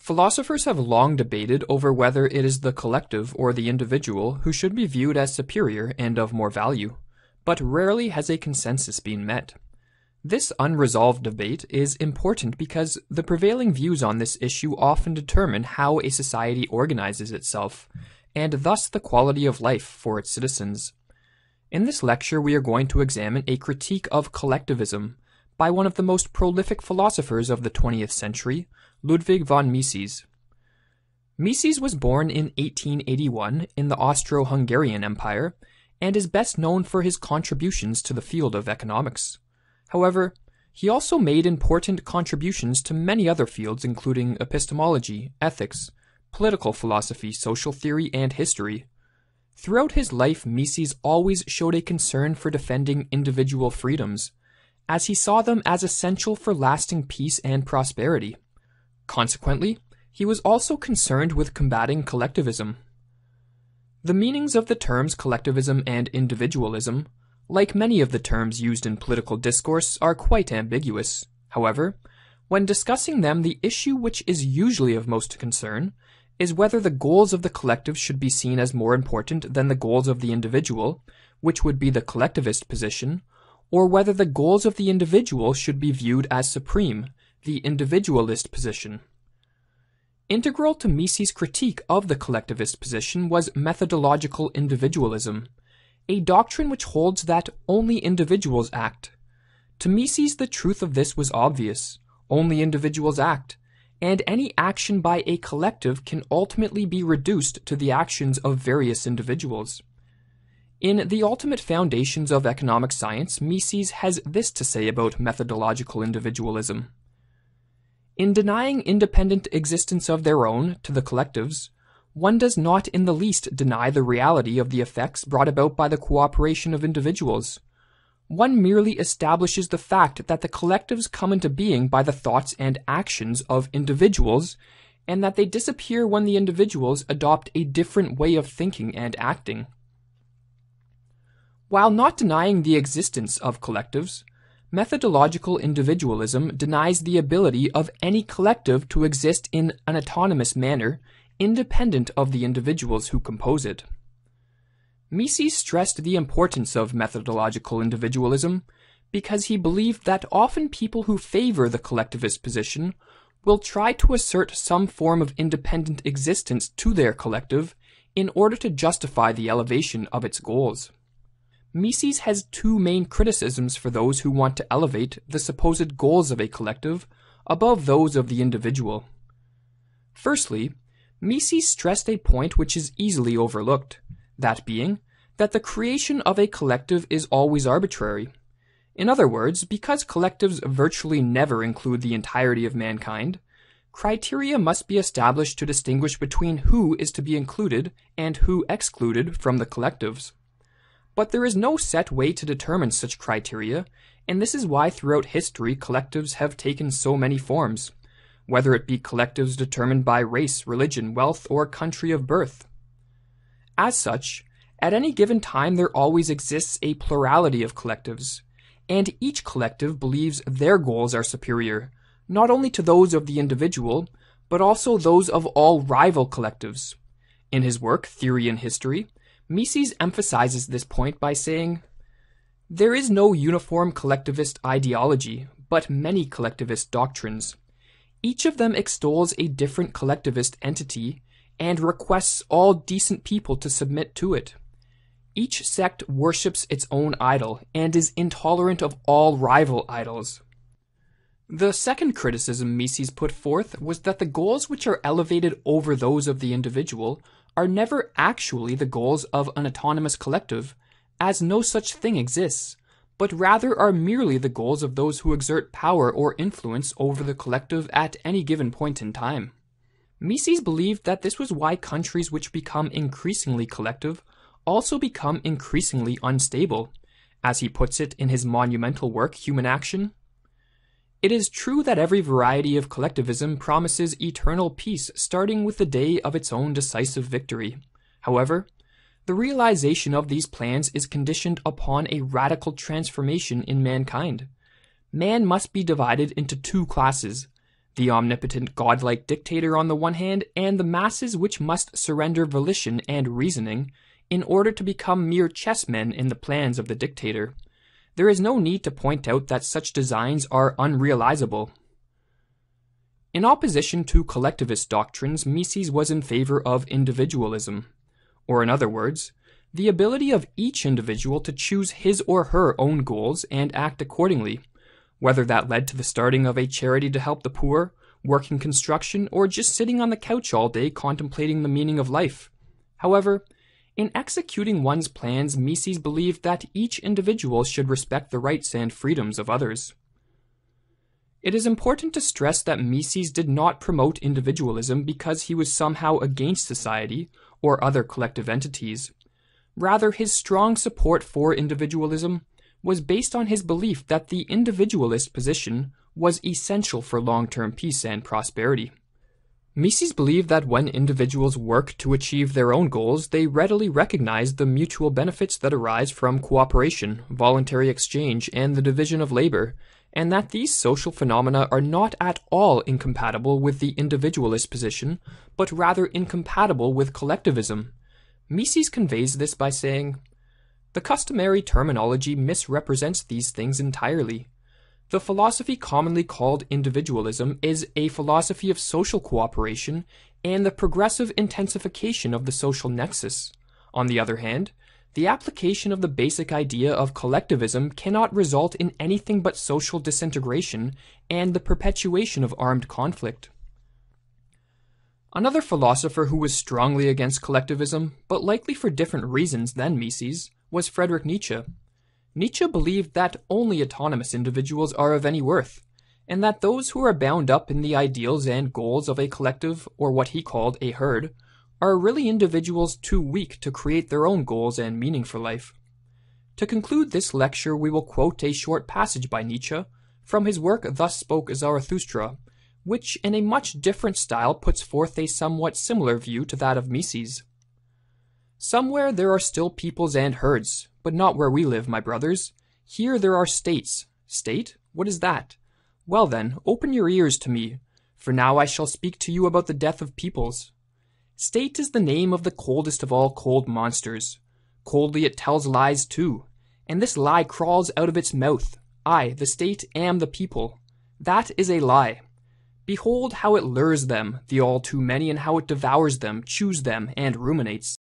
Philosophers have long debated over whether it is the collective or the individual who should be viewed as superior and of more value, but rarely has a consensus been met. This unresolved debate is important because the prevailing views on this issue often determine how a society organizes itself, and thus the quality of life for its citizens. In this lecture, we are going to examine a critique of collectivism by one of the most prolific philosophers of the 20th century, Ludwig von Mises. Mises was born in 1881 in the Austro-Hungarian Empire and is best known for his contributions to the field of economics. However, he also made important contributions to many other fields including epistemology, ethics, political philosophy, social theory, and history. Throughout his life, Mises always showed a concern for defending individual freedoms, as he saw them as essential for lasting peace and prosperity. Consequently, he was also concerned with combating collectivism. The meanings of the terms collectivism and individualism, like many of the terms used in political discourse, are quite ambiguous. However, when discussing them, the issue which is usually of most concern is whether the goals of the collective should be seen as more important than the goals of the individual, which would be the collectivist position, or whether the goals of the individual should be viewed as supreme, the individualist position. Integral to Mises' critique of the collectivist position was methodological individualism, a doctrine which holds that only individuals act. To Mises, the truth of this was obvious. Only individuals act, and any action by a collective can ultimately be reduced to the actions of various individuals. In The Ultimate Foundations of Economic Science, Mises has this to say about methodological individualism. In denying independent existence of their own to the collectives, one does not in the least deny the reality of the effects brought about by the cooperation of individuals. One merely establishes the fact that the collectives come into being by the thoughts and actions of individuals, and that they disappear when the individuals adopt a different way of thinking and acting. While not denying the existence of collectives, Methodological individualism denies the ability of any collective to exist in an autonomous manner, independent of the individuals who compose it. Mises stressed the importance of methodological individualism because he believed that often people who favor the collectivist position will try to assert some form of independent existence to their collective in order to justify the elevation of its goals. Mises has two main criticisms for those who want to elevate the supposed goals of a collective above those of the individual. Firstly, Mises stressed a point which is easily overlooked, that being that the creation of a collective is always arbitrary. In other words, because collectives virtually never include the entirety of mankind, criteria must be established to distinguish between who is to be included and who excluded from the collectives. But there is no set way to determine such criteria, and this is why throughout history collectives have taken so many forms, whether it be collectives determined by race, religion, wealth, or country of birth. As such, at any given time there always exists a plurality of collectives, and each collective believes their goals are superior, not only to those of the individual, but also those of all rival collectives. In his work, Theory and History, Mises emphasizes this point by saying, There is no uniform collectivist ideology, but many collectivist doctrines. Each of them extols a different collectivist entity and requests all decent people to submit to it. Each sect worships its own idol and is intolerant of all rival idols. The second criticism Mises put forth was that the goals which are elevated over those of the individual are never actually the goals of an autonomous collective, as no such thing exists, but rather are merely the goals of those who exert power or influence over the collective at any given point in time. Mises believed that this was why countries which become increasingly collective also become increasingly unstable. As he puts it in his monumental work Human Action, it is true that every variety of collectivism promises eternal peace starting with the day of its own decisive victory. However, the realization of these plans is conditioned upon a radical transformation in mankind. Man must be divided into two classes the omnipotent godlike dictator on the one hand, and the masses which must surrender volition and reasoning in order to become mere chessmen in the plans of the dictator there is no need to point out that such designs are unrealizable. In opposition to collectivist doctrines, Mises was in favor of individualism, or in other words, the ability of each individual to choose his or her own goals and act accordingly, whether that led to the starting of a charity to help the poor, working construction, or just sitting on the couch all day contemplating the meaning of life. However, in executing one's plans, Mises believed that each individual should respect the rights and freedoms of others. It is important to stress that Mises did not promote individualism because he was somehow against society or other collective entities. Rather, his strong support for individualism was based on his belief that the individualist position was essential for long term peace and prosperity. Mises believed that when individuals work to achieve their own goals, they readily recognize the mutual benefits that arise from cooperation, voluntary exchange, and the division of labor, and that these social phenomena are not at all incompatible with the individualist position, but rather incompatible with collectivism. Mises conveys this by saying, The customary terminology misrepresents these things entirely. The philosophy commonly called individualism is a philosophy of social cooperation and the progressive intensification of the social nexus. On the other hand, the application of the basic idea of collectivism cannot result in anything but social disintegration and the perpetuation of armed conflict. Another philosopher who was strongly against collectivism, but likely for different reasons than Mises, was Friedrich Nietzsche. Nietzsche believed that only autonomous individuals are of any worth, and that those who are bound up in the ideals and goals of a collective or what he called a herd are really individuals too weak to create their own goals and meaning for life. To conclude this lecture, we will quote a short passage by Nietzsche from his work Thus Spoke Zarathustra, which in a much different style puts forth a somewhat similar view to that of Mises. Somewhere there are still peoples and herds, but not where we live, my brothers. Here there are states. State? What is that? Well then, open your ears to me, for now I shall speak to you about the death of peoples. State is the name of the coldest of all cold monsters. Coldly it tells lies too, and this lie crawls out of its mouth. I, the state, am the people. That is a lie. Behold how it lures them, the all too many, and how it devours them, chews them, and ruminates.